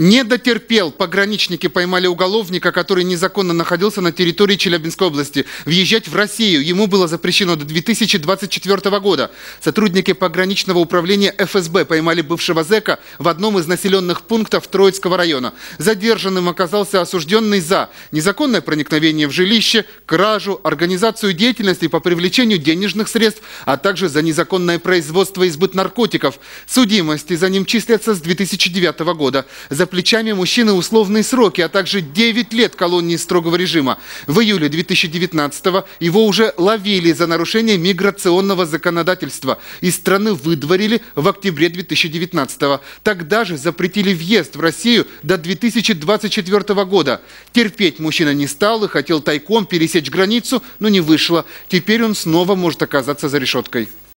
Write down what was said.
не дотерпел. Пограничники поймали уголовника, который незаконно находился на территории Челябинской области. Въезжать в Россию ему было запрещено до 2024 года. Сотрудники пограничного управления ФСБ поймали бывшего зэка в одном из населенных пунктов Троицкого района. Задержанным оказался осужденный за незаконное проникновение в жилище, кражу, организацию деятельности по привлечению денежных средств, а также за незаконное производство и избыт наркотиков. Судимости за ним числятся с 2009 года. За плечами мужчины условные сроки, а также 9 лет колонии строгого режима. В июле 2019 его уже ловили за нарушение миграционного законодательства. Из страны выдворили в октябре 2019 Тогда же запретили въезд в Россию до 2024 года. Терпеть мужчина не стал и хотел тайком пересечь границу, но не вышло. Теперь он снова может оказаться за решеткой.